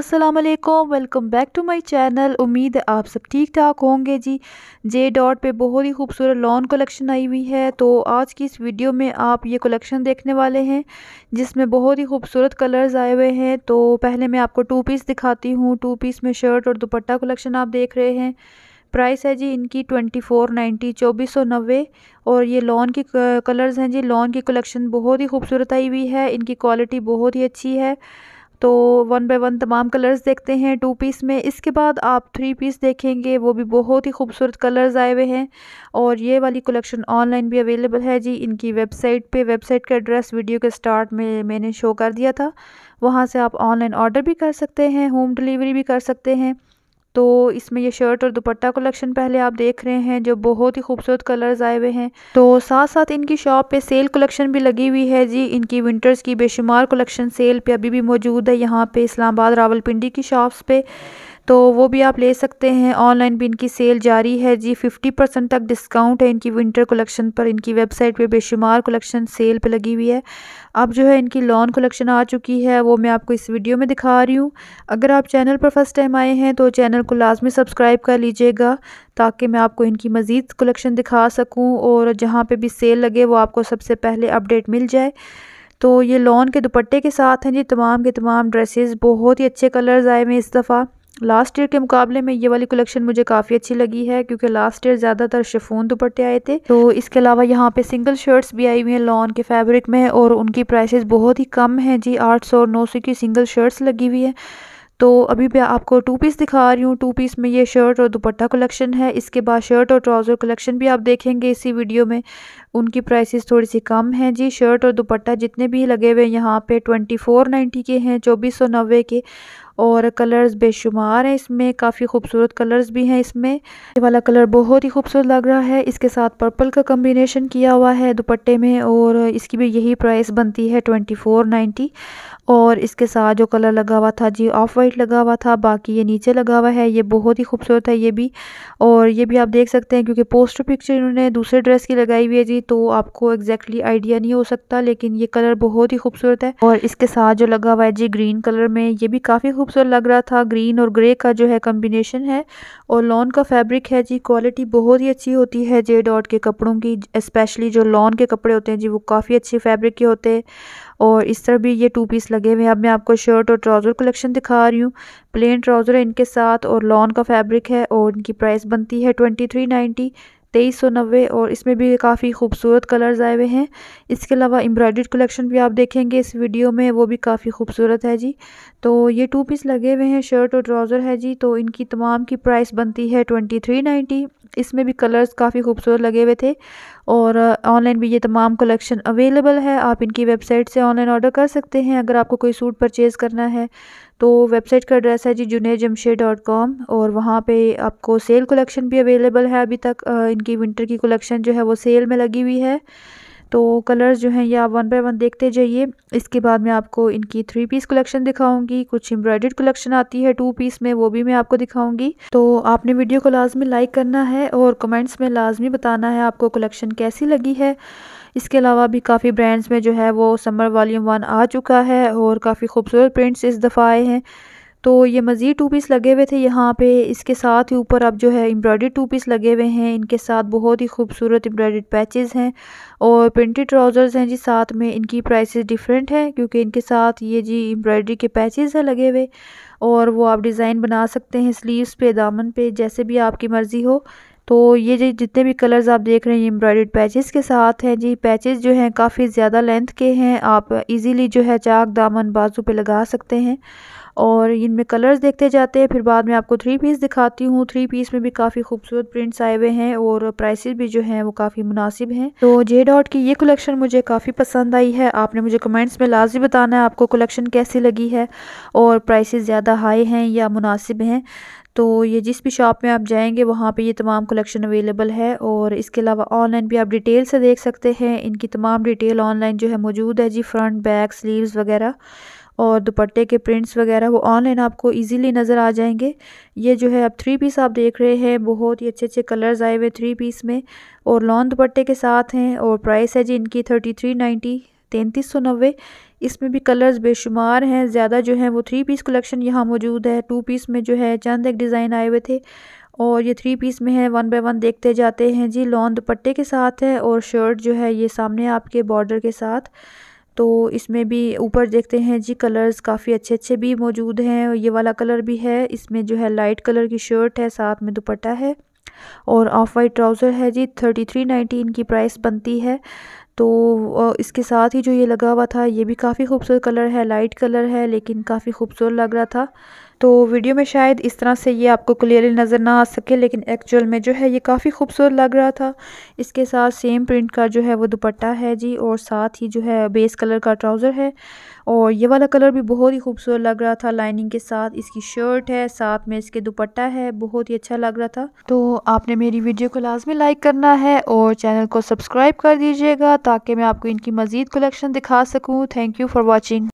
अस्सलाम वालेकुम welcome back to my channel उम्मीद है आप सब ठीक ठाक होंगे जी जे डॉट पे बहुत ही खूबसूरत लॉन कलेक्शन आई हुई है तो आज की इस वीडियो में आप ये कलेक्शन देखने वाले हैं जिसमें बहुत ही खूबसूरत कलर्स आए हुए हैं तो पहले मैं आपको टू पीस दिखाती हूँ टू पीस में शर्ट और दुपट्टा कलेक्शन आप देख रहे हैं प्राइस है जी इनकी ट्वेंटी फोर नाइन्टी चौबीस सौ नब्बे और ये लॉन की कलर्स हैं जी लॉन की कलेक्शन बहुत ही खूबसूरत आई हुई है इनकी क्वालिटी बहुत ही अच्छी है तो वन बाय वन तमाम कलर्स देखते हैं टू पीस में इसके बाद आप थ्री पीस देखेंगे वो भी बहुत ही खूबसूरत कलर्स आए हुए हैं और ये वाली कलेक्शन ऑनलाइन भी अवेलेबल है जी इनकी वेबसाइट पे वेबसाइट का एड्रेस वीडियो के स्टार्ट में मैंने शो कर दिया था वहाँ से आप ऑनलाइन ऑर्डर भी कर सकते हैं होम डिलीवरी भी कर सकते हैं तो इसमें ये शर्ट और दुपट्टा कलेक्शन पहले आप देख रहे हैं जो बहुत ही खूबसूरत कलर्स आए हुए हैं तो साथ साथ इनकी शॉप पे सेल कलेक्शन भी लगी हुई है जी इनकी विंटर्स की बेशुमार कलेक्शन सेल पे अभी भी मौजूद है यहाँ पे इस्लामाबाद रावलपिंडी की शॉप्स पे तो वो भी आप ले सकते हैं ऑनलाइन भी इनकी सेल जारी है जी फिफ्टी परसेंट तक डिस्काउंट है इनकी विंटर कलेक्शन पर इनकी वेबसाइट पे बेशुमार कलेक्शन सेल पे लगी हुई है अब जो है इनकी लॉन कलेक्शन आ चुकी है वो मैं आपको इस वीडियो में दिखा रही हूँ अगर आप चैनल पर फर्स्ट टाइम आए हैं तो चैनल को लाजमी सब्सक्राइब कर लीजिएगा ताकि मैं आपको इनकी मज़ीद कलेक्शन दिखा सकूँ और जहाँ पर भी सेल लगे वो आपको सबसे पहले अपडेट मिल जाए तो ये लॉन के दुपट्टे के साथ हैं जी तमाम के तमाम ड्रेसेस बहुत ही अच्छे कलर्स आए हुए इस दफ़ा लास्ट ईयर के मुकाबले में ये वाली कलेक्शन मुझे काफ़ी अच्छी लगी है क्योंकि लास्ट ईयर ज़्यादातर शिफोन दुपट्टे आए थे तो इसके अलावा यहाँ पे सिंगल शर्ट्स भी आई हुई हैं लॉन के फैब्रिक में और उनकी प्राइसेस बहुत ही कम हैं जी आठ सौ नौ सौ की सिंगल शर्ट्स लगी हुई है तो अभी मैं आपको टू पीस दिखा रही हूँ टू पीस में ये शर्ट और दुपट्टा कलेक्शन है इसके बाद शर्ट और ट्राउज़र कलेक्शन भी आप देखेंगे इसी वीडियो में उनकी प्राइसेस थोड़ी सी कम हैं जी शर्ट और दुपट्टा जितने भी लगे हुए हैं यहाँ पे ट्वेंटी फोर नाइन्टी के हैं चौबीस सौ नब्बे के और कलर्स बेशुमार हैं इसमें काफ़ी खूबसूरत कलर्स भी हैं इसमें ये वाला कलर बहुत ही खूबसूरत लग रहा है इसके साथ पर्पल का कम्बिनेशन किया हुआ है दुपट्टे में और इसकी भी यही प्राइस बनती है ट्वेंटी फोर नाइन्टी और इसके साथ जो कलर लगा हुआ था जी ऑफ वाइट लगा हुआ था बाकी ये नीचे लगा हुआ है ये बहुत ही खूबसूरत है ये भी और ये भी आप देख सकते हैं क्योंकि पोस्टर पिक्चर इन्होंने दूसरे ड्रेस की लगाई हुई है जी तो आपको एग्जैक्टली आइडिया नहीं हो सकता लेकिन ये कलर बहुत ही खूबसूरत है और इसके साथ जो लगा हुआ है जी ग्रीन कलर में ये भी काफ़ी खूबसूरत लग रहा था ग्रीन और ग्रे का जो है कम्बिनेशन है और लॉन का फैब्रिक है जी क्वालिटी बहुत ही अच्छी होती है जे डॉट के कपड़ों की स्पेशली जो लॉन के कपड़े होते हैं जी वो काफ़ी अच्छे फैब्रिक के होते हैं और इस तरह भी ये टू पीस लगे हुए हैं अब मैं आपको शर्ट और ट्राउज़र कलेक्शन दिखा रही हूँ प्लेन ट्राउज़र है इनके साथ और लॉन का फैब्रिक है और इनकी प्राइस बनती है ट्वेंटी थ्री नाइन्टी तेईस सौ नब्बे और इसमें भी काफ़ी खूबसूरत कलर्स आए हुए हैं इसके अलावा एम्ब्रॉयड्रीड कलेक्शन भी आप देखेंगे इस वीडियो में वो भी काफ़ी खूबसूरत है जी तो ये टू पीस लगे हुए हैं शर्ट और ट्राउज़र है जी तो इनकी तमाम की प्राइस बनती है ट्वेंटी थ्री नाइन्टी इसमें भी कलर्स काफ़ी खूबसूरत लगे हुए थे और ऑनलाइन भी ये तमाम कलेक्शन अवेलेबल है आप इनकी वेबसाइट से ऑनलाइन ऑर्डर कर सकते हैं अगर आपको कोई सूट परचेज़ करना है तो वेबसाइट का एड्रेस है जी जुनेद जमशेद डॉट कॉम और वहाँ पे आपको सेल कलेक्शन भी अवेलेबल है अभी तक इनकी विंटर की कलेक्शन जो है वो सेल में लगी हुई है तो कलर्स जो हैं ये आप वन बाई वन देखते जाइए इसके बाद मैं आपको इनकी थ्री पीस कलेक्शन दिखाऊंगी कुछ एम्ब्रॉयडर्ड कलेक्शन आती है टू पीस में वो भी मैं आपको दिखाऊंगी तो आपने वीडियो को लाजमी लाइक करना है और कमेंट्स में लाजमी बताना है आपको कलेक्शन कैसी लगी है इसके अलावा भी काफ़ी ब्रांड्स में जो है वो समर वॉल्यूम वन आ चुका है और काफ़ी खूबसूरत प्रिंट्स इस दफ़ा आए हैं तो ये मज़ीद टू पीस लगे हुए थे यहाँ पे इसके साथ ही ऊपर अब जो है एम्ब्रॉयडरी टू पीस लगे हुए हैं इनके साथ बहुत ही खूबसूरत एम्ब्रॉयड पैचेस हैं और प्रिंटेड ट्राउज़र्स हैं जी साथ में इनकी प्राइसेस डिफरेंट हैं क्योंकि इनके साथ ये जी एम्ब्रॉयडरी के पैचेस हैं लगे हुए और वो आप डिज़ाइन बना सकते हैं स्लीवस पे दामन पे जैसे भी आपकी मर्ज़ी हो तो ये जी जितने भी कलर्स आप देख रहे हैं ये एम्ब्रॉयड पैचेस के साथ हैं जी पैचेस जो हैं काफ़ी ज़्यादा लेंथ के हैं आप इजीली जो है चाक दामन बाजू पे लगा सकते हैं और इनमें कलर्स देखते जाते हैं फिर बाद में आपको थ्री पीस दिखाती हूँ थ्री पीस में भी काफ़ी खूबसूरत प्रिंट्स आए हुए हैं और प्राइसेस भी जो हैं वो काफ़ी मुनासिब हैं तो जे डॉट की ये कलेक्शन मुझे काफ़ी पसंद आई है आपने मुझे कमेंट्स में लाजमी बताना है आपको कलेक्शन कैसी लगी है और प्राइस ज़्यादा हाई हैं या मुनासिब हैं तो ये जिस भी शॉप में आप जाएंगे वहाँ पे ये तमाम कलेक्शन अवेलेबल है और इसके अलावा ऑनलाइन भी आप डिटेल से देख सकते हैं इनकी तमाम डिटेल ऑनलाइन जो है मौजूद है जी फ्रंट बैक स्लीव्स वगैरह और दुपट्टे के प्रिंट्स वगैरह वो ऑनलाइन आपको इजीली नज़र आ जाएंगे ये जो है आप थ्री पीस आप देख रहे हैं बहुत ही अच्छे अच्छे कलर्स आए हुए थ्री पीस में और लॉन दुपट्टे के साथ हैं और प्राइस है जी इनकी थर्टी थ्री नाइन्टी तैंतीस सौ नब्बे इसमें भी कलर्स बेशुमार हैं ज़्यादा जो है वो थ्री पीस कलेक्शन यहाँ मौजूद है टू पीस में जो है चंद एक डिज़ाइन आए हुए थे और ये थ्री पीस में है वन बाय वन देखते जाते हैं जी लॉन्ग दुपट्टे के साथ है और शर्ट जो है ये सामने आपके बॉर्डर के साथ तो इसमें भी ऊपर देखते हैं जी कलर्स काफ़ी अच्छे अच्छे भी मौजूद हैं ये वाला कलर भी है इसमें जो है लाइट कलर की शर्ट है साथ में दुपट्टा है और ऑफ वाइट ट्राउज़र है जी थर्टी थ्री नाइन्टी इनकी प्राइस बनती है तो इसके साथ ही जो ये लगा हुआ था ये भी काफ़ी खूबसूरत कलर है लाइट कलर है लेकिन काफ़ी खूबसूरत लग रहा था तो वीडियो में शायद इस तरह से ये आपको क्लियरली नज़र ना आ सके लेकिन एक्चुअल में जो है ये काफ़ी खूबसूरत लग रहा था इसके साथ सेम प्रिंट का जो है वो दुपट्टा है जी और साथ ही जो है बेस कलर का ट्राउज़र है और ये वाला कलर भी बहुत ही खूबसूरत लग रहा था लाइनिंग के साथ इसकी शर्ट है साथ में इसके दुपट्टा है बहुत ही अच्छा लग रहा था तो आपने मेरी वीडियो को लाजमी लाइक करना है और चैनल को सब्सक्राइब कर दीजिएगा ताकि मैं आपको इनकी मज़ीद कलेक्शन दिखा सकूँ थैंक यू फॉर वॉचिंग